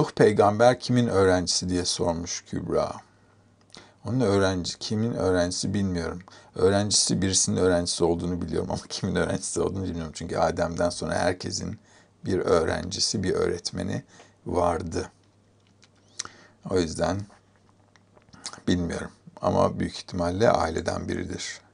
Nuh peygamber kimin öğrencisi diye sormuş Kübra. Onun öğrenci, kimin öğrencisi bilmiyorum. Öğrencisi birisinin öğrencisi olduğunu biliyorum ama kimin öğrencisi olduğunu bilmiyorum. Çünkü Adem'den sonra herkesin bir öğrencisi, bir öğretmeni vardı. O yüzden bilmiyorum ama büyük ihtimalle aileden biridir.